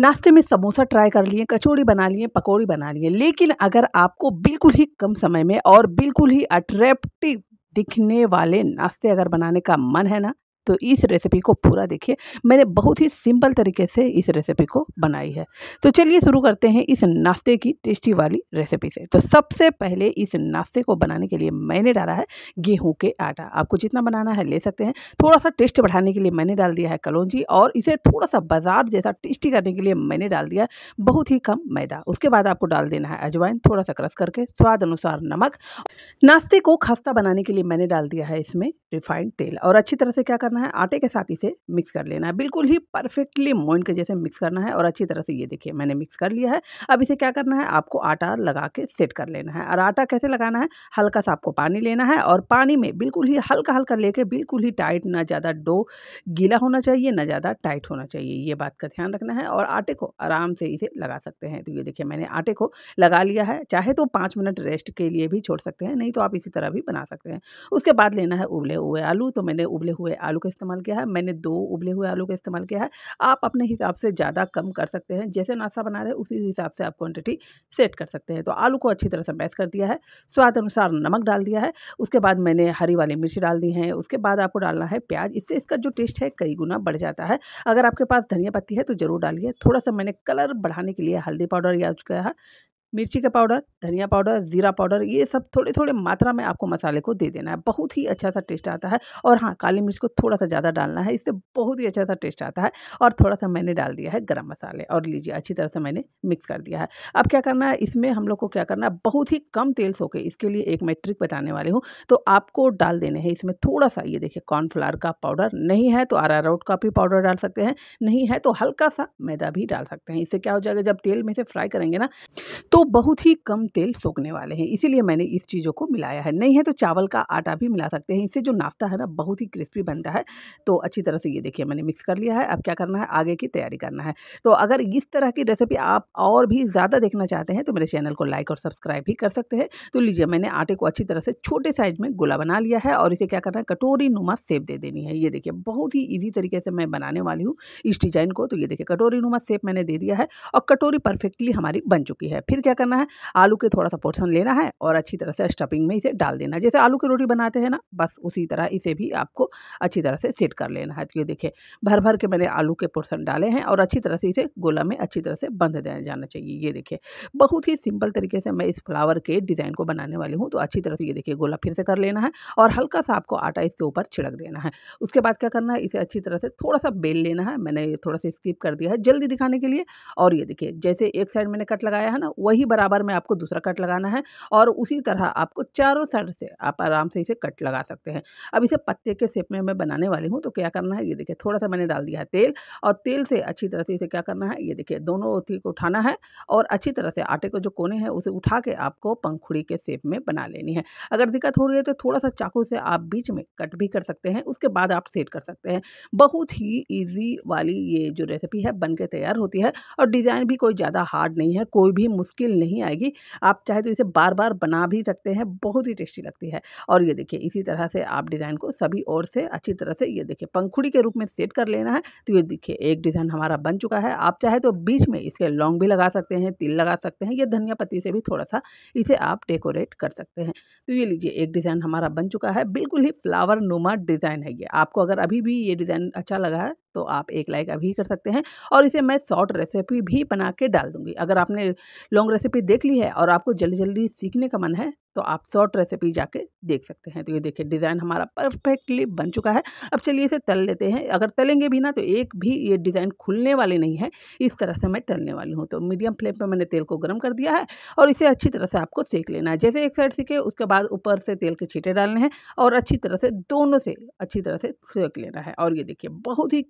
नाश्ते में समोसा ट्राई कर लिए कचौड़ी बना लिए पकौड़ी बना लिए लेकिन अगर आपको बिल्कुल ही कम समय में और बिल्कुल ही अट्रैक्टिव दिखने वाले नाश्ते अगर बनाने का मन है ना तो इस रेसिपी को पूरा देखिए मैंने बहुत ही सिंपल तरीके से इस रेसिपी को बनाई है तो चलिए शुरू करते हैं इस नाश्ते की टेस्टी वाली रेसिपी से तो सबसे पहले इस नाश्ते को बनाने के लिए मैंने डाला है गेहूं के आटा आपको जितना बनाना है ले सकते हैं थोड़ा सा टेस्ट बढ़ाने के लिए मैंने डाल दिया है कलौजी और इसे थोड़ा सा बाजार जैसा टेस्टी करने के लिए मैंने डाल दिया बहुत ही कम मैदा उसके बाद आपको डाल देना है अजवाइन थोड़ा सा क्रस करके स्वाद अनुसार नमक नाश्ते को खस्ता बनाने के लिए मैंने डाल दिया है इसमें रिफाइंड तेल और अच्छी तरह से क्या करना है आटे के साथ इसे मिक्स कर लेना है बिल्कुल ही परफेक्टली मोइन के जैसे मिक्स करना है और अच्छी तरह से ये देखिए मैंने मिक्स कर लिया है अब इसे क्या करना है आपको आटा लगा के सेट कर लेना है और आटा कैसे लगाना है हल्का सा आपको पानी लेना है और पानी में बिल्कुल ही हल्का हल्का लेके बिल्कुल ही टाइट ना ज़्यादा डो गीला होना चाहिए ना ज़्यादा टाइट होना चाहिए ये बात का ध्यान रखना है और आटे को आराम से इसे लगा सकते हैं तो ये देखिए मैंने आटे को लगा लिया है चाहे तो पाँच मिनट रेस्ट के लिए भी छोड़ सकते हैं नहीं तो आप इसी तरह भी बना सकते हैं उसके बाद लेना है उबले हुए आलू तो मैंने उबले हुए आलू का इस्तेमाल किया है मैंने दो उबले हुए आलू का इस्तेमाल किया है आप अपने हिसाब से ज़्यादा कम कर सकते हैं जैसे नाश्ता बना रहे उसी हिसाब से आप क्वान्टिटी सेट कर सकते हैं तो आलू को अच्छी तरह से मैस कर दिया है स्वाद अनुसार नमक डाल दिया है उसके बाद मैंने हरी वाली मिर्ची डाल दी है उसके बाद आपको डालना है प्याज इससे इसका जो टेस्ट है कई गुना बढ़ जाता है अगर आपके पास धनिया पत्ती है तो ज़रूर डालिए थोड़ा सा मैंने कलर बढ़ाने के लिए हल्दी पाउडर यूज किया है मिर्ची का पाउडर धनिया पाउडर ज़ीरा पाउडर ये सब थोड़े थोड़े मात्रा में आपको मसाले को दे देना है बहुत ही अच्छा सा टेस्ट आता है और हाँ काली मिर्च को थोड़ा सा ज़्यादा डालना है इससे बहुत ही अच्छा सा टेस्ट आता है और थोड़ा सा मैंने डाल दिया है गर्म मसाले और लीजिए अच्छी तरह से मैंने मिक्स कर दिया है अब क्या करना है इसमें हम लोग को क्या करना है बहुत ही कम तेल सोके इसके लिए एक मैं ट्रिक बताने वाली हूँ तो आपको डाल देने हैं इसमें थोड़ा सा ये देखिए कॉर्नफ्लावर का पाउडर नहीं है तो रोट का भी पाउडर डाल सकते हैं नहीं है तो हल्का सा मैदा भी डाल सकते हैं इससे क्या हो जाएगा जब तेल में से फ्राई करेंगे ना तो बहुत ही कम तेल सोखने वाले हैं इसीलिए मैंने इस चीज़ों को मिलाया है नहीं है तो चावल का आटा भी मिला सकते हैं इससे जो नाश्ता है ना बहुत ही क्रिस्पी बनता है तो अच्छी तरह से ये देखिए मैंने मिक्स कर लिया है अब क्या करना है आगे की तैयारी करना है तो अगर इस तरह की रेसिपी आप और भी ज़्यादा देखना चाहते हैं तो मेरे चैनल को लाइक और सब्सक्राइब भी कर सकते हैं तो लीजिए मैंने आटे को अच्छी तरह से छोटे साइज में गोला बना लिया है और इसे क्या करना है कटोरी नुमा सेप दे देनी है ये देखिए बहुत ही ईजी तरीके से मैं बनाने वाली हूँ इस डिजाइन को तो ये देखिए कटोरी नुमा सेप मैंने दे दिया है और कटोरी परफेक्टली हमारी बन चुकी है फिर क्या क्या करना है आलू के थोड़ा सा पोर्सन लेना है और अच्छी तरह से स्टफिंग में इसे डाल देना जैसे आलू की रोटी बनाते हैं ना बस उसी तरह इसे भी आपको अच्छी तरह से सेट कर लेना है तो ये देखिए भर भर के मैंने आलू के पोर्सन डाले हैं और अच्छी तरह से इसे गोला में अच्छी तरह से बंध दे जाना चाहिए ये देखिए बहुत ही सिंपल तरीके से मैं इस फ्लावर के डिज़ाइन को बनाने वाली हूँ तो अच्छी तरह से ये देखिए गोला फिर से कर लेना है और हल्का सा आपको आटा इसके ऊपर छिड़क देना है उसके बाद क्या करना है इसे अच्छी तरह से थोड़ा सा बेल लेना है मैंने थोड़ा सा स्किप कर दिया है जल्दी दिखाने के लिए और ये देखिए जैसे एक साइड मैंने कट लगाया है ना वही वही बराबर में आपको दूसरा कट लगाना है और उसी तरह आपको चारों साइड से आप आराम से इसे कट लगा सकते हैं अब इसे पत्ते के शेप में मैं बनाने वाली हूँ तो क्या करना है ये देखिए थोड़ा सा मैंने डाल दिया है तेल और तेल से अच्छी तरह से इसे क्या करना है ये देखिए दोनों ओथी को उठाना है और अच्छी तरह से आटे को जो कोने हैं उसे उठा के आपको पंखुड़ी के शेप में बना लेनी है अगर दिक्कत हो रही है तो थोड़ा सा चाकू से आप बीच में कट भी कर सकते हैं उसके बाद आप सेट कर सकते हैं बहुत ही ईजी वाली ये जो रेसिपी है बन तैयार होती है और डिज़ाइन भी कोई ज़्यादा हार्ड नहीं है कोई भी मुश्किल मुश्किल नहीं आएगी आप चाहे तो इसे बार बार बना भी सकते हैं बहुत ही टेस्टी लगती है और ये देखिए इसी तरह से आप डिज़ाइन को सभी ओर से अच्छी तरह से ये देखिए पंखुड़ी के रूप में सेट कर लेना है तो ये देखिए एक डिज़ाइन हमारा बन चुका है आप चाहे तो बीच में इसके लॉन्ग भी लगा सकते हैं तिल लगा सकते हैं या धनिया पत्ती से भी थोड़ा सा इसे आप डेकोरेट कर सकते हैं तो ये लीजिए एक डिज़ाइन हमारा बन चुका है बिल्कुल ही फ्लावर नुमा डिज़ाइन है ये आपको अगर अभी भी ये डिज़ाइन अच्छा लगा है तो आप एक लाइक अभी कर सकते हैं और इसे मैं शॉर्ट रेसिपी भी बना के डाल दूंगी अगर आपने लॉन्ग रेसिपी देख ली है और आपको जल्दी जल्दी सीखने का मन है तो आप शॉर्ट रेसिपी जाके देख सकते हैं तो ये देखिए डिज़ाइन हमारा परफेक्टली बन चुका है अब चलिए इसे तल लेते हैं अगर तलेंगे भी ना तो एक भी ये डिज़ाइन खुलने वाली नहीं है इस तरह से मैं तलने वाली हूँ तो मीडियम फ्लेम पर मैंने तेल को गर्म कर दिया है और इसे अच्छी तरह से आपको सेक लेना है जैसे एक साइड सीखे उसके बाद ऊपर से तेल के छीटे डालने हैं और अच्छी तरह से दोनों से अच्छी तरह से सेक लेना है और ये देखिए बहुत ही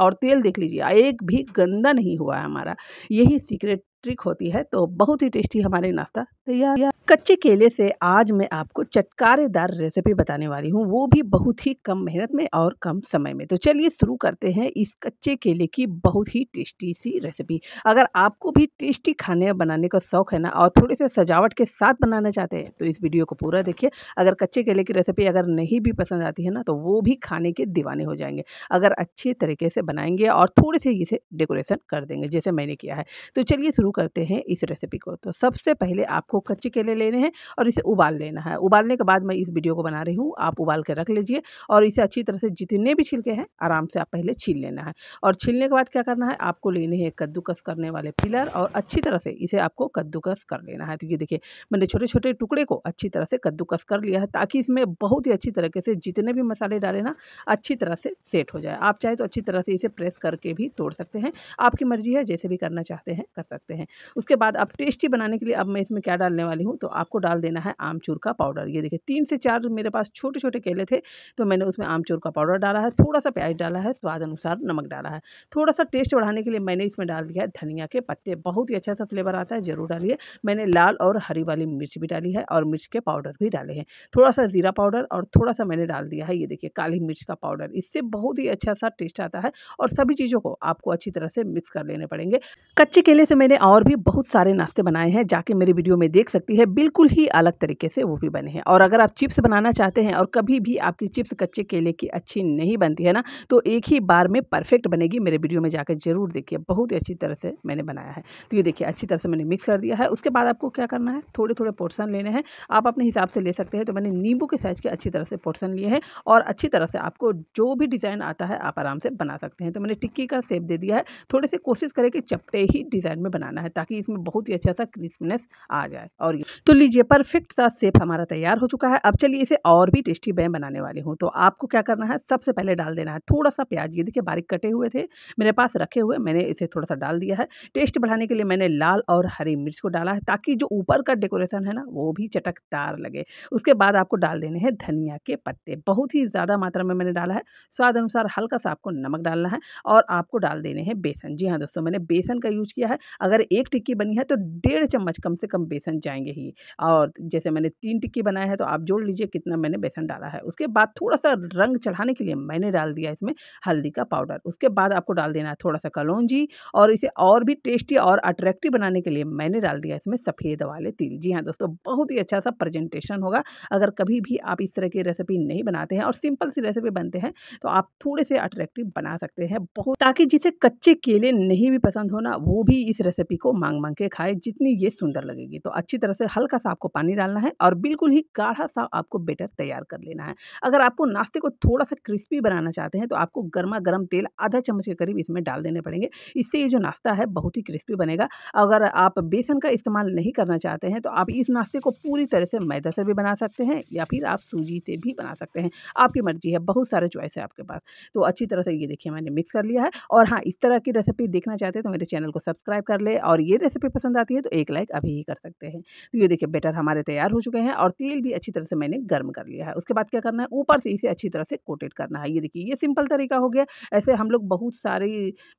और तेल देख लीजिए एक भी गंदा नहीं हुआ है हमारा यही सीक्रेट ट्रिक होती है तो बहुत ही टेस्टी हमारे नाश्ता तैयार या कच्चे केले से आज मैं आपको चटकारेदार रेसिपी बताने वाली हूँ वो भी बहुत ही कम मेहनत में और कम समय में तो चलिए शुरू करते हैं इस कच्चे केले की बहुत ही टेस्टी सी रेसिपी अगर आपको भी टेस्टी खाने बनाने का शौक है ना और थोड़े से सजावट के साथ बनाना चाहते हैं तो इस वीडियो को पूरा देखिए अगर कच्चे केले की रेसिपी अगर नहीं भी पसंद आती है ना तो वो भी खाने के दीवाने हो जाएंगे अगर अच्छे तरीके से बनाएंगे और थोड़े से इसे डेकोरेशन कर देंगे जैसे मैंने किया है तो चलिए शुरू शुरू करते हैं इस रेसिपी को तो सबसे पहले आपको कच्चे केले लेने हैं और इसे उबाल लेना है उबालने के बाद मैं इस वीडियो को बना रही हूँ आप उबाल के रख लीजिए और इसे अच्छी तरह से जितने भी छिलके हैं आराम से आप पहले छील लेना है और छीलने के बाद क्या करना है आपको लेने हैं कद्दूकस करने वाले पिलर और अच्छी तरह से इसे आपको कद्दूकस कर लेना है तो ये देखिए मैंने छोटे छोटे टुकड़े को अच्छी तरह से कद्दूकस कर लिया है ताकि इसमें बहुत ही अच्छी तरीके से जितने भी मसाले डाले ना अच्छी तरह से सेट हो जाए आप चाहे तो अच्छी तरह से इसे प्रेस करके भी तोड़ सकते हैं आपकी मर्जी है जैसे भी करना चाहते हैं कर सकते हैं हैं उसके बाद अब टेस्टी बनाने के लिए अब मैं इसमें क्या डालने वाली हूँ तो आपको डाल देना है आमचूर का पाउडर ये देखिए तीन से चार मेरे पास छोटे छोटे केले थे तो मैंने उसमें आमचूर का पाउडर डाला है थोड़ा सा प्याज डाला है स्वाद अनुसार नमक डाला है थोड़ा सा टेस्ट बढ़ाने के लिए मैंने इसमें डाल दिया है धनिया के पत्ते बहुत ही अच्छा सा फ्लेवर आता है ज़रूर डालिए मैंने लाल और हरी वाली मिर्च भी डाली है और मिर्च के पाउडर भी डाले हैं थोड़ा सा ज़ीरा पाउडर और थोड़ा सा मैंने डाल दिया है ये देखिए काली मिर्च का पाउडर इससे बहुत ही अच्छा सा टेस्ट आता है और सभी चीज़ों को आपको अच्छी तरह से मिक्स कर लेने पड़ेंगे कच्चे केले से मैंने और भी बहुत सारे नाश्ते बनाए हैं जाके मेरे वीडियो में देख सकती है बिल्कुल ही अलग तरीके से वो भी बने हैं और अगर आप चिप्स बनाना चाहते हैं और कभी भी आपकी चिप्स कच्चे केले की अच्छी नहीं बनती है ना तो एक ही बार में परफेक्ट बनेगी मेरे वीडियो में जाकर ज़रूर देखिए बहुत ही अच्छी तरह से मैंने बनाया है तो ये देखिए अच्छी तरह से मैंने मिक्स कर दिया है उसके बाद आपको क्या करना है थोड़े थोड़े पोर्सन लेने हैं आप अपने हिसाब से ले सकते हैं तो मैंने नींबू के साइज़ के अच्छी तरह से पोर्सन लिए हैं और अच्छी तरह से आपको जो भी डिज़ाइन आता है आप आराम से बना सकते हैं तो मैंने टिक्की का सेप दे दिया है थोड़े से कोशिश करें कि चपटे ही डिज़ाइन में बनाना करना है ताकि इसमें बहुत ही अच्छा सा क्रिस्पनेस आ जाए और तो लीजिए परफेक्ट सा सेप हमारा तैयार हो चुका है अब चलिए इसे और भी टेस्टी बैम बनाने वाली हूँ तो आपको क्या करना है सबसे पहले डाल देना है थोड़ा सा प्याज ये देखिए बारीक कटे हुए थे मेरे पास रखे हुए मैंने इसे थोड़ा सा डाल दिया है टेस्ट बढ़ाने के लिए मैंने लाल और हरी मिर्च को डाला है ताकि जो ऊपर का डेकोरेशन है ना वो भी चटकदार लगे उसके बाद आपको डाल देने हैं धनिया के पत्ते बहुत ही ज़्यादा मात्रा में मैंने डाला है स्वाद अनुसार हल्का सा आपको नमक डालना है और आपको डाल देने हैं बेसन जी हाँ दोस्तों मैंने बेसन का यूज किया है अगर एक टिक्की बनी है तो डेढ़ चम्मच कम से कम बेसन जाएंगे ही और जैसे मैंने तीन टिक्की बनाया है तो आप जोड़ लीजिए कितना मैंने बेसन डाला है उसके बाद थोड़ा सा रंग चढ़ाने के लिए मैंने डाल दिया इसमें हल्दी का पाउडर उसके बाद आपको डाल देना है थोड़ा सा कलौजी और इसे और भी टेस्टी और अट्रैक्टिव बनाने के लिए मैंने डाल दिया इसमें सफ़ेद वाले तिल जी हाँ दोस्तों बहुत ही अच्छा सा प्रजेंटेशन होगा अगर कभी भी आप इस तरह की रेसिपी नहीं बनाते हैं और सिंपल सी रेसिपी बनते हैं तो आप थोड़े से अट्रैक्टिव बना सकते हैं बहुत ताकि जिसे कच्चे केले नहीं भी पसंद होना वो भी इस रेसिपी को मांग मांग के खाए जितनी ये सुंदर लगेगी तो अच्छी तरह से हल्का सा आपको पानी डालना है और बिल्कुल ही गाढ़ा सा आपको बेटर तैयार कर लेना है अगर आपको नाश्ते को थोड़ा सा क्रिस्पी बनाना चाहते हैं तो आपको गर्मा गर्म तेल आधा चम्मच के करीब इसमें डाल देने पड़ेंगे इससे ये जो नाश्ता है बहुत ही क्रिस्पी बनेगा अगर आप बेसन का इस्तेमाल नहीं करना चाहते हैं तो आप इस नाश्ते को पूरी तरह से मैदा से भी बना सकते हैं या फिर आप सूजी से भी बना सकते हैं आपकी मर्जी है बहुत सारे चॉइस है आपके पास तो अच्छी तरह से ये देखिए मैंने मिक्स कर लिया है और हाँ इस तरह की रेसिपी देखना चाहते हैं तो मेरे चैनल को सब्सक्राइब कर ले और ये रेसिपी पसंद आती है तो एक लाइक अभी ही कर सकते हैं तो ये देखिए बेटर हमारे तैयार हो चुके हैं और तेल भी अच्छी तरह से मैंने गर्म कर लिया है उसके बाद क्या करना है ऊपर से इसे अच्छी तरह से कोटेड करना है ये देखिए ये सिंपल तरीका हो गया ऐसे हम लोग बहुत सारी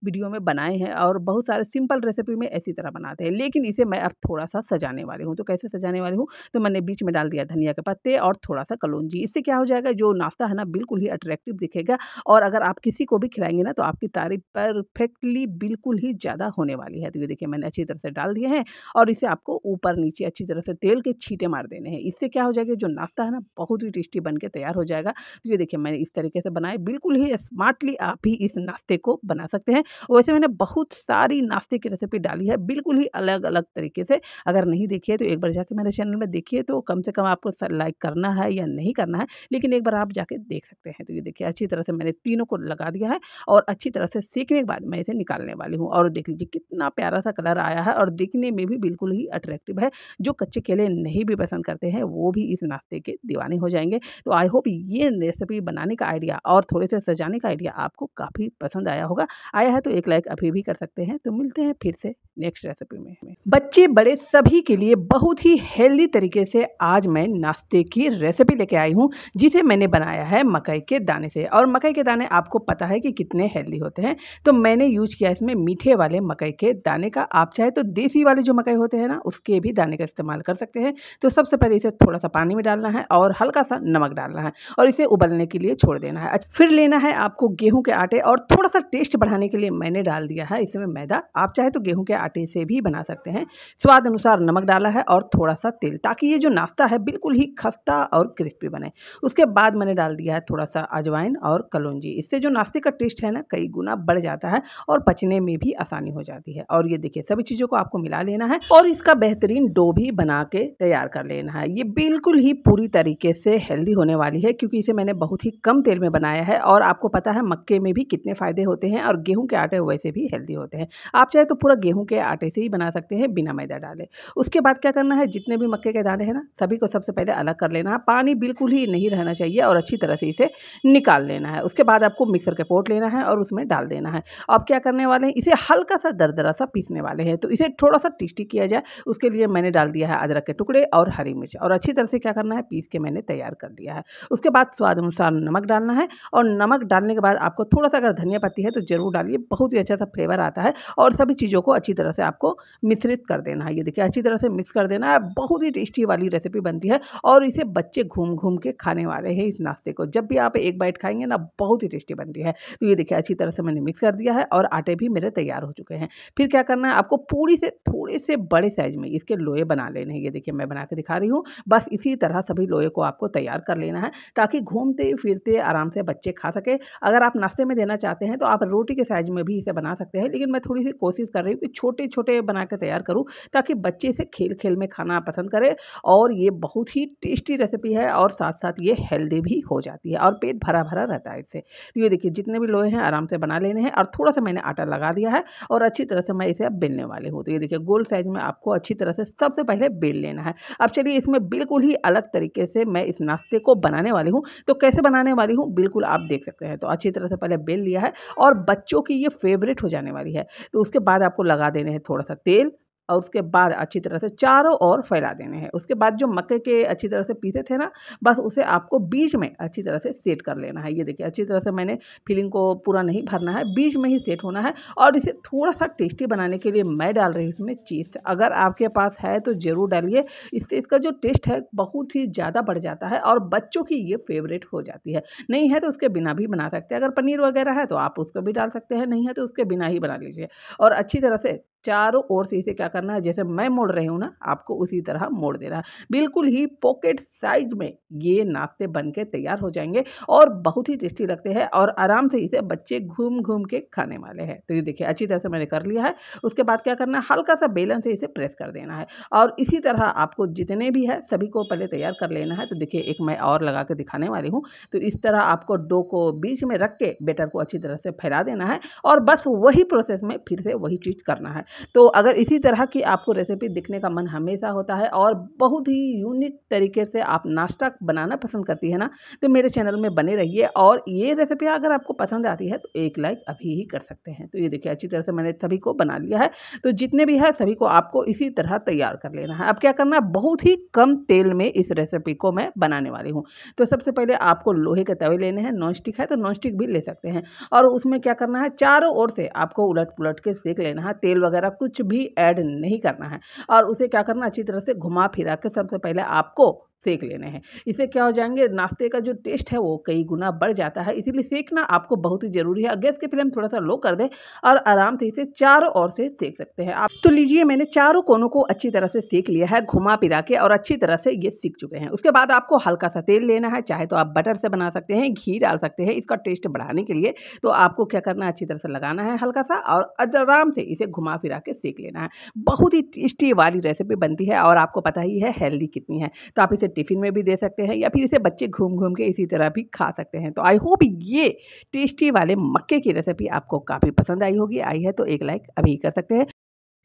वीडियो में बनाए हैं और बहुत सारे सिंपल रेसिपी में ऐसी तरह बनाते हैं लेकिन इसे मैं अब थोड़ा सा सजाने वाली हूँ तो कैसे सजाने वाली हूँ तो मैंने बीच में डाल दिया धनिया के पत्ते और थोड़ा सा कलौजी इससे क्या हो जाएगा जो नाश्ता है ना बिल्कुल ही अट्रैक्टिव दिखेगा और अगर आप किसी को भी खिलाएंगे ना तो आपकी तारीफ परफेक्टली बिल्कुल ही ज़्यादा होने वाली है तो ये देखिए मैंने अच्छी तरह से डाल दिए हैं और इसे आपको ऊपर नीचे अच्छी तरह से तेल के छीटे मार देने हैं इससे क्या हो जाएगा जो नाश्ता है ना बहुत ही टेस्टी बन तैयार हो जाएगा तो ये देखिए मैंने इस तरीके से बनाए बिल्कुल ही स्मार्टली आप ही इस नाश्ते को बना सकते हैं वैसे मैंने बहुत सारी नाश्ते की रेसिपी डाली है बिल्कुल ही अलग अलग तरीके से अगर नहीं देखिए तो एक बार जाके मेरे चैनल में देखिए तो कम से कम आपको लाइक करना है या नहीं करना है लेकिन एक बार आप जाके देख सकते हैं तो ये देखिए अच्छी तरह से मैंने तीनों को लगा दिया है और अच्छी तरह से सीखने के बाद मैं इसे निकालने वाली हूँ और देख लीजिए कितना प्यारा सा कलर आया है और दिखने में भी बिल्कुल ही अट्रैक्टिव है जो कच्चे केले नहीं भी पसंद करते हैं वो भी इस नाश्ते के दीवाने हो जाएंगे तो आई होप ये रेसिपी बनाने का आइडिया और थोड़े से सजाने का आइडिया आपको काफ़ी पसंद आया होगा आया है तो एक लाइक अभी भी कर सकते हैं तो मिलते हैं फिर से नेक्स्ट रेसिपी में बच्चे बड़े सभी के लिए बहुत ही हेल्दी तरीके से आज मैं नाश्ते की रेसिपी लेके आई हूँ जिसे मैंने बनाया है मकई के दाने से और मकई के दाने आपको पता है कि कितने हेल्दी होते हैं तो मैंने यूज किया इसमें मीठे वाले मकई के दाने का आप चाहे तो देसी वाले जो मकई होते हैं ना उसके भी दाने का इस्तेमाल कर सकते हैं तो सबसे पहले इसे थोड़ा सा पानी में डालना है और हल्का सा नमक डालना है और इसे उबलने के लिए छोड़ देना है अच्छा, फिर लेना है आपको गेहूं के आटे और थोड़ा सा टेस्ट बढ़ाने के लिए मैंने डाल दिया है इसमें मैदा आप चाहे तो गेहूं के आटे से भी बना सकते हैं स्वाद अनुसार नमक डाला है और थोड़ा सा तेल ताकि ये जो नाश्ता है बिल्कुल ही खस्ता और क्रिस्पी बने उसके बाद मैंने डाल दिया है थोड़ा सा अजवाइन और कलौजी इससे जो नाश्ते का टेस्ट है ना कई गुना बढ़ जाता है और पचने में भी आसानी हो जाती है और ये देखिए है सभी चीज़ों को आपको मिला लेना है और इसका बेहतरीन डो भी बना के तैयार कर लेना है ये बिल्कुल ही पूरी तरीके से हेल्दी होने वाली है क्योंकि इसे मैंने बहुत ही कम तेल में बनाया है और आपको पता है मक्के में भी कितने फ़ायदे होते हैं और गेहूं के आटे वैसे भी हेल्दी होते हैं आप चाहे तो पूरा गेहूं के आटे से ही बना सकते हैं बिना मैदा डाले उसके बाद क्या करना है जितने भी मक्के के दाने हैं ना सभी को सबसे पहले अलग कर लेना है पानी बिल्कुल ही नहीं रहना चाहिए और अच्छी तरह से इसे निकाल लेना है उसके बाद आपको मिक्सर के पोट लेना है और उसमें डाल देना है अब क्या करने वाले हैं इसे हल्का सा दरदरा सा पीसने वाले वाले हैं तो इसे थोड़ा सा टेस्टी किया जाए उसके लिए मैंने डाल दिया है अदरक के टुकड़े और हरी मिर्च और अच्छी तरह से क्या करना है पीस के मैंने तैयार कर लिया है उसके बाद स्वाद अनुसार नमक डालना है और नमक डालने के बाद आपको थोड़ा सा अगर धनिया पत्ती है तो ज़रूर डालिए बहुत ही अच्छा सा फ्लेवर आता है और सभी चीज़ों को अच्छी तरह से आपको मिश्रित कर देना है ये देखिए अच्छी तरह से मिक्स कर देना है बहुत ही टेस्टी वाली रेसिपी बनती है और इसे बच्चे घूम घूम के खाने वाले हैं इस नाश्ते को जब भी आप एक बाइट खाएंगे ना बहुत ही टेस्टी बनती है तो ये देखिए अच्छी तरह से मैंने मिक्स कर दिया है और आटे भी मेरे तैयार हो चुके हैं फिर क्या करना है आपको पूरी से थोड़े से बड़े साइज में इसके लोहे बना लेने हैं ये देखिए मैं बना के दिखा रही हूँ बस इसी तरह सभी लोहे को आपको तैयार कर लेना है ताकि घूमते फिरते आराम से बच्चे खा सके अगर आप नाश्ते में देना चाहते हैं तो आप रोटी के साइज में भी इसे बना सकते हैं लेकिन मैं थोड़ी सी कोशिश कर रही हूँ कि छोटे छोटे बना के तैयार करूँ ताकि बच्चे इसे खेल खेल में खाना पसंद करें और ये बहुत ही टेस्टी रेसिपी है और साथ साथ ये हेल्दी भी हो जाती है और पेट भरा भरा रहता है इससे तो ये देखिए जितने भी लोहे हैं आराम से बना लेने हैं और थोड़ा सा मैंने आटा लगा दिया है और अच्छी तरह से मैं इसे अब बेलने वाले हो तो ये देखिए गोल साइज में आपको अच्छी तरह से सबसे पहले बेल लेना है अब चलिए इसमें बिल्कुल ही अलग तरीके से मैं इस नाश्ते को बनाने वाली हूँ तो कैसे बनाने वाली हूँ बिल्कुल आप देख सकते हैं तो अच्छी तरह से पहले बेल लिया है और बच्चों की ये फेवरेट हो जाने वाली है तो उसके बाद आपको लगा देने हैं थोड़ा सा तेल और उसके बाद अच्छी तरह से चारों ओर फैला देने हैं उसके बाद जो मक्के के अच्छी तरह से पीसे थे ना बस उसे आपको बीच में अच्छी तरह से सेट कर लेना है ये देखिए अच्छी तरह से मैंने फिलिंग को पूरा नहीं भरना है बीच में ही सेट होना है और इसे थोड़ा सा टेस्टी बनाने के लिए मैं डाल रही हूँ इसमें चीज़ अगर आपके पास है तो ज़रूर डालिए इससे इसका जो टेस्ट है बहुत ही ज़्यादा बढ़ जाता है और बच्चों की ये फेवरेट हो जाती है नहीं है तो उसके बिना भी बना सकते हैं अगर पनीर वगैरह है तो आप उसको भी डाल सकते हैं नहीं है तो उसके बिना ही बना लीजिए और अच्छी तरह से चारों ओर से इसे क्या करना है जैसे मैं मोड़ रही हूँ ना आपको उसी तरह मोड़ देना है बिल्कुल ही पॉकेट साइज में ये नाश्ते बन के तैयार हो जाएंगे और बहुत ही टेस्टी लगते हैं और आराम से इसे बच्चे घूम घूम के खाने वाले हैं तो ये देखिए अच्छी तरह से मैंने कर लिया है उसके बाद क्या करना है हल्का सा बेलन से इसे प्रेस कर देना है और इसी तरह आपको जितने भी है सभी को पहले तैयार कर लेना है तो देखिए एक मैं और लगा के दिखाने वाली हूँ तो इस तरह आपको डो को बीच में रख के बेटर को अच्छी तरह से फैला देना है और बस वही प्रोसेस में फिर से वही चीज़ करना है तो अगर इसी तरह की आपको रेसिपी दिखने का मन हमेशा होता है और बहुत ही यूनिक तरीके से आप नाश्ता बनाना पसंद करती है ना तो मेरे चैनल में बने रहिए और ये रेसिपी अगर आपको पसंद आती है तो एक लाइक अभी ही कर सकते हैं तो ये देखिए अच्छी तरह से मैंने सभी को बना लिया है तो जितने भी है सभी को आपको इसी तरह तैयार कर लेना है अब क्या करना है बहुत ही कम तेल में इस रेसिपी को मैं बनाने वाली हूँ तो सबसे पहले आपको लोहे के तवे लेने हैं नॉन स्टिक है तो नॉन स्टिक भी ले सकते हैं और उसमें क्या करना है चारों ओर से आपको उलट पुलट के सेक लेना है तेल वगैरह वगैरह कुछ भी ऐड नहीं करना है और उसे क्या करना अच्छी तरह से घुमा फिरा के सबसे पहले आपको सेक लेने हैं इससे क्या हो जाएंगे नाश्ते का जो टेस्ट है वो कई गुना बढ़ जाता है इसीलिए सेकना आपको बहुत ही ज़रूरी है गैस के फ्लेम थोड़ा सा लो कर दें और आराम से इसे चारों ओर से सेक सकते हैं आप तो लीजिए मैंने चारों कोनों को अच्छी तरह से सेक लिया है घुमा फिरा के और अच्छी तरह से ये सीख चुके हैं उसके बाद आपको हल्का सा तेल लेना है चाहे तो आप बटर से बना सकते हैं घी डाल सकते हैं इसका टेस्ट बढ़ाने के लिए तो आपको क्या करना है अच्छी तरह से लगाना है हल्का सा और आराम से इसे घुमा फिरा के सेक लेना है बहुत ही टेस्टी वाली रेसिपी बनती है और आपको पता ही है हेल्दी कितनी है तो आप इसे टिफ़िन में भी दे सकते हैं या फिर इसे बच्चे घूम घूम के इसी तरह भी खा सकते हैं तो आई होप ये टेस्टी वाले मक्के की रेसिपी आपको काफ़ी पसंद आई होगी आई है तो एक लाइक अभी कर सकते हैं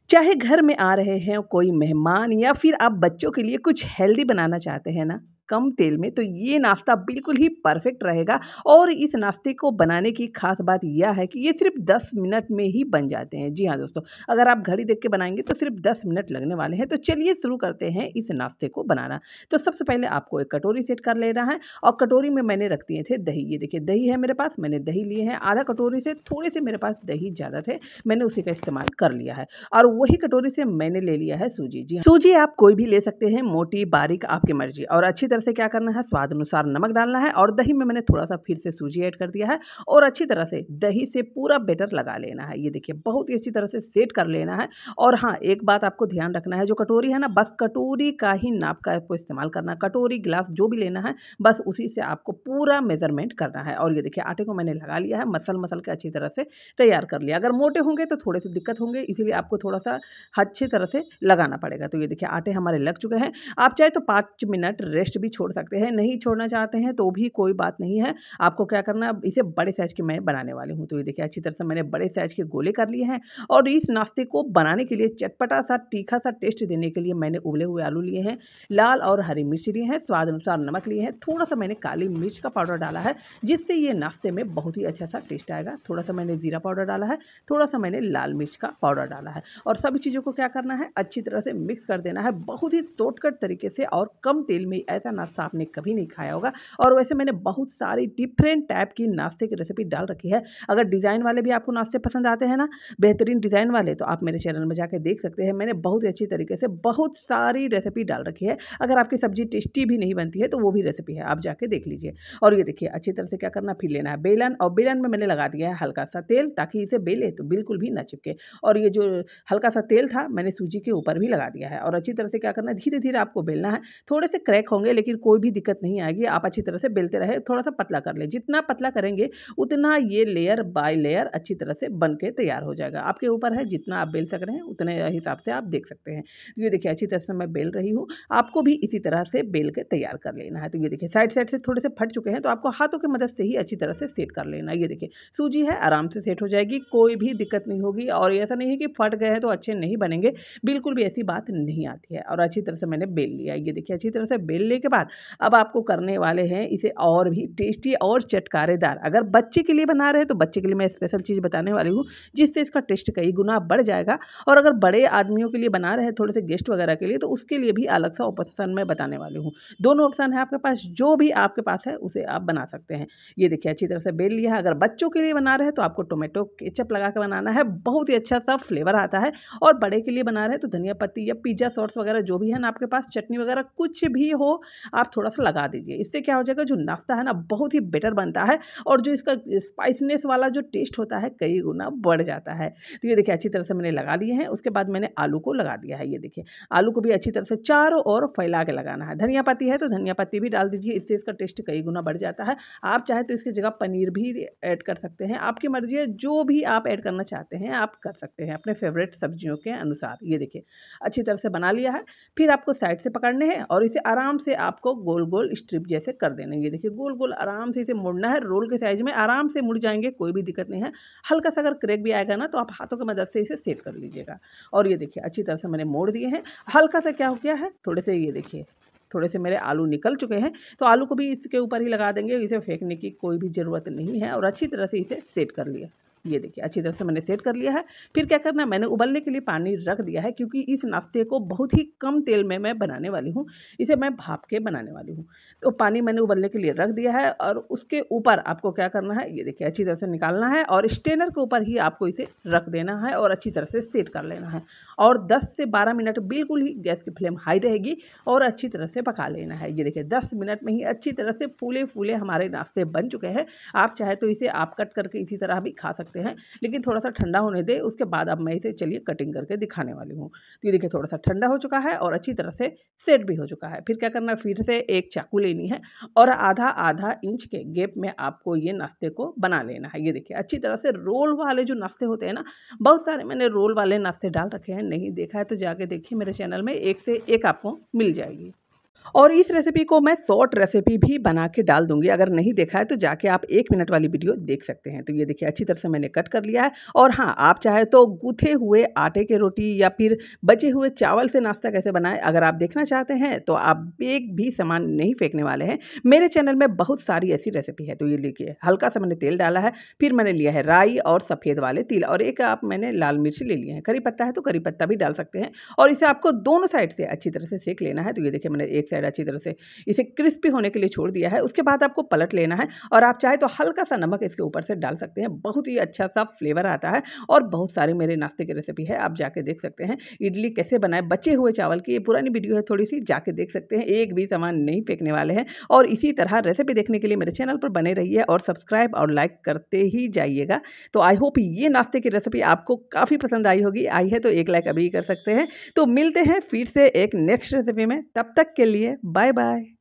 चाहे घर में आ रहे हैं कोई मेहमान या फिर आप बच्चों के लिए कुछ हेल्दी बनाना चाहते हैं ना कम तेल में तो ये नाश्ता बिल्कुल ही परफेक्ट रहेगा और इस नाश्ते को बनाने की खास बात यह है कि ये सिर्फ दस मिनट में ही बन जाते हैं जी हाँ दोस्तों अगर आप घड़ी देख के बनाएंगे तो सिर्फ दस मिनट लगने वाले हैं तो चलिए शुरू करते हैं इस नाश्ते को बनाना तो सबसे पहले आपको एक कटोरी सेट कर लेना है और कटोरी में मैंने रख दिए थे दही ये देखिए दही है मेरे पास मैंने दही लिए हैं आधा कटोरी से थोड़े से मेरे पास दही ज़्यादा थे मैंने उसी का इस्तेमाल कर लिया है और वही कटोरी से मैंने ले लिया है सूजी जी हाँ, सूजी आप कोई भी ले सकते हैं मोटी बारीक आपकी मर्जी और अच्छी तरह से क्या करना है स्वाद अनुसार नमक डालना है और दही में मैंने थोड़ा सा फिर से सूजी ऐड कर दिया है और अच्छी तरह से दही से पूरा बेटर लगा लेना है ये देखिए बहुत ही अच्छी तरह से सेट कर लेना है और हाँ एक बात आपको ध्यान रखना है जो कटोरी है ना बस कटोरी का ही नाप का आपको इस्तेमाल करना है कटोरी गिलास जो भी लेना है बस उसी से आपको पूरा मेजरमेंट करना है और ये देखिए आटे को मैंने लगा लिया है मसल मसल के अच्छी तरह से तैयार कर लिया अगर मोटे होंगे तो थोड़े से दिक्कत होंगे इसीलिए आपको थोड़ा सा अच्छी तरह से लगाना पड़ेगा तो ये देखिए आटे हमारे लग चुके हैं आप चाहे तो पाँच मिनट रेस्ट भी छोड़ सकते हैं नहीं छोड़ना चाहते हैं तो भी कोई बात नहीं है आपको क्या करना है इसे बड़े साइज के मैं बनाने वाली हूँ तो ये देखिए अच्छी तरह से मैंने बड़े साइज के गोले कर लिए हैं और इस नाश्ते को बनाने के लिए चटपटा सा तीखा सा टेस्ट देने के लिए मैंने उबले हुए आलू लिए हैं लाल और हरी मिर्च लिए हैं स्वाद अनुसार नमक लिए हैं थोड़ा सा मैंने काली मिर्च का पाउडर डाला है जिससे ये नाश्ते में बहुत ही अच्छा सा टेस्ट आएगा थोड़ा सा मैंने ज़ीरा पाउडर डाला है थोड़ा सा मैंने लाल मिर्च का पाउडर डाला है और सभी चीज़ों को क्या करना है अच्छी तरह से मिक्स कर देना है बहुत ही शॉर्टकट तरीके से और कम तेल में ऐसा नाश्ता आपने कभी नहीं खाया होगा और वैसे मैंने बहुत सारी डिफरेंट टाइप की नाश्ते की रेसिपी डाल रखी है अगर डिज़ाइन वाले भी आपको नाश्ते पसंद आते हैं ना बेहतरीन डिज़ाइन वाले तो आप मेरे चैनल में जाकर देख सकते हैं मैंने बहुत ही अच्छी तरीके से बहुत सारी रेसिपी डाल रखी है अगर आपकी सब्जी टेस्टी भी नहीं बनती है तो वो भी रेसिपी है आप जाके देख लीजिए और ये देखिए अच्छी तरह से क्या करना फिर लेना है बेलन और बेलन में मैंने लगा दिया है हल्का सा तेल ताकि इसे बेले तो बिल्कुल भी ना चिपके और ये जो हल्का सा तेल था मैंने सूजी के ऊपर भी लगा दिया है और अच्छी तरह से क्या करना है धीरे धीरे आपको बेलना है थोड़े से क्रैक होंगे लेकिन लेकिन कोई भी दिक्कत नहीं आएगी आप अच्छी तरह से बेलते रहे थोड़ा सा पतला कर लें जितना पतला करेंगे उतना ये लेयर बाय लेयर अच्छी तरह से बन के तैयार हो जाएगा आपके ऊपर है जितना आप बेल सक रहे हैं उतने हिसाब से आप देख सकते हैं तो ये देखिए अच्छी तरह से मैं बेल रही हूँ आपको भी इसी तरह से बेल के तैयार कर लेना है तो ये देखिए साइड साइड से थोड़े से फट चुके हैं तो आपको हाथों की मदद से ही अच्छी तरह से सेट कर लेना ये देखिए सूजी है आराम से सेट हो जाएगी कोई भी दिक्कत नहीं होगी और ऐसा नहीं है कि फट गए हैं तो अच्छे नहीं बनेंगे बिल्कुल भी ऐसी बात नहीं आती है और अच्छी तरह से मैंने बेल लिया ये देखिए अच्छी तरह से बेल लेके बाद अब आपको करने वाले हैं इसे और भी टेस्टी और चटकारेदार अगर बच्चे के लिए बना रहे हैं तो बच्चे के लिए मैं स्पेशल चीज़ बताने वाली हूँ जिससे इसका टेस्ट कई गुना बढ़ जाएगा और अगर बड़े आदमियों के लिए बना रहे हैं थोड़े से गेस्ट वगैरह के लिए तो उसके लिए भी अलग सा ऑप्शन मैं बताने वाली हूँ दोनों ऑप्शन है आपके पास जो भी आपके पास है उसे आप बना सकते हैं ये देखिए अच्छी तरह से बेल लिया अगर बच्चों के लिए बना रहे हैं तो आपको टोमेटो केचप लगा के बनाना है बहुत ही अच्छा सा फ्लेवर आता है और बड़े के लिए बना रहे हैं तो धनिया पत्ती या पिज्ज़ा सॉस वगैरह जो भी है ना आपके पास चटनी वगैरह कुछ भी हो आप थोड़ा सा लगा दीजिए इससे क्या हो जाएगा जो नाश्ता है ना बहुत ही बेटर बनता है और जो इसका स्पाइसनेस वाला जो टेस्ट होता है कई गुना बढ़ जाता है तो ये देखिए अच्छी तरह से मैंने लगा लिए हैं उसके बाद मैंने आलू को लगा दिया है ये देखिए आलू को भी अच्छी तरह से चारों ओर फैला के लगाना है धनिया पत्ती है तो धनिया पत्ती भी डाल दीजिए इससे इसका टेस्ट कई गुना बढ़ जाता है आप चाहे तो इसकी जगह पनीर भी ऐड कर सकते हैं आपकी मर्जी है जो भी आप ऐड करना चाहते हैं आप कर सकते हैं अपने फेवरेट सब्जियों के अनुसार ये देखिए अच्छी तरह से बना लिया है फिर आपको साइड से पकड़ने हैं और इसे आराम से आपको गोल गोल स्ट्रिप जैसे कर देना ये देखिए गोल गोल आराम से इसे मुड़ना है रोल के साइज में आराम से मुड़ जाएंगे कोई भी दिक्कत नहीं है हल्का सा अगर क्रैक भी आएगा ना तो आप हाथों की मदद से इसे सेट कर लीजिएगा और ये देखिए अच्छी तरह से मैंने मोड़ दिए हैं हल्का सा क्या हो गया है थोड़े से ये देखिए थोड़े से मेरे आलू निकल चुके हैं तो आलू को भी इसके ऊपर ही लगा देंगे इसे फेंकने की कोई भी ज़रूरत नहीं है और अच्छी तरह से इसे सेट कर लिया ये देखिए अच्छी तरह से मैंने सेट कर लिया है फिर क्या करना है मैंने उबलने के लिए पानी रख दिया है क्योंकि इस नाश्ते को बहुत ही कम तेल में मैं बनाने वाली हूँ इसे मैं भाप के बनाने वाली हूँ तो पानी मैंने उबलने के लिए रख दिया है और उसके ऊपर आपको क्या करना है ये देखिए अच्छी तरह से निकालना है और स्टेनर के ऊपर ही आपको इसे रख देना है और अच्छी तरह से सेट कर लेना है और दस से बारह मिनट बिल्कुल ही गैस की फ्लेम हाई रहेगी और अच्छी तरह से पका लेना है ये देखिए दस मिनट में ही अच्छी तरह से फूले फूले हमारे नाश्ते बन चुके हैं आप चाहे तो इसे आप कट करके इसी तरह भी खा सकते सकते हैं लेकिन थोड़ा सा ठंडा होने दे उसके बाद अब मैं इसे चलिए कटिंग करके दिखाने वाली हूँ तो ये देखिए थोड़ा सा ठंडा हो चुका है और अच्छी तरह से सेट भी हो चुका है फिर क्या करना है फिर से एक चाकू लेनी है और आधा आधा इंच के गेप में आपको ये नाश्ते को बना लेना है ये देखिए अच्छी तरह से रोल वाले जो नाश्ते होते हैं ना बहुत सारे मैंने रोल वाले नाश्ते डाल रखे हैं नहीं देखा है तो जाके देखिए मेरे चैनल में एक से एक आपको मिल जाएगी और इस रेसिपी को मैं शॉर्ट रेसिपी भी बना के डाल दूंगी अगर नहीं देखा है तो जाके आप एक मिनट वाली वीडियो देख सकते हैं तो ये देखिए अच्छी तरह से मैंने कट कर लिया है और हाँ आप चाहे तो गूथे हुए आटे के रोटी या फिर बचे हुए चावल से नाश्ता कैसे बनाएं अगर आप देखना चाहते हैं तो आप एक भी सामान नहीं फेंकने वाले हैं मेरे चैनल में बहुत सारी ऐसी रेसिपी है तो ये देखिए हल्का सा मैंने तेल डाला है फिर मैंने लिया है राई और सफ़ेद वाले तिल और एक आप मैंने लाल मिर्च ले लिए हैं करी पत्ता है तो करी पत्ता भी डाल सकते हैं और इसे आपको दोनों साइड से अच्छी तरह से सेक लेना है तो ये देखिए मैंने एक साइड अच्छी तरह से इसे क्रिस्पी होने के लिए छोड़ दिया है उसके बाद आपको पलट लेना है और आप चाहे तो हल्का सा नमक इसके ऊपर से डाल सकते हैं बहुत ही अच्छा सा फ्लेवर आता है और बहुत सारे मेरे नाश्ते की रेसिपी है आप जाके देख सकते हैं इडली कैसे बनाए बचे हुए चावल की ये पुरानी वीडियो है थोड़ी सी जाके देख सकते हैं एक भी सामान नहीं फेंकने वाले हैं और इसी तरह रेसिपी देखने के लिए मेरे चैनल पर बने रहिए और सब्सक्राइब और लाइक करते ही जाइएगा तो आई होप ये नाश्ते की रेसिपी आपको काफ़ी पसंद आई होगी आई है तो एक लाइक अभी कर सकते हैं तो मिलते हैं फिर से एक नेक्स्ट रेसिपी में तब तक के लिए लिए बाय बाय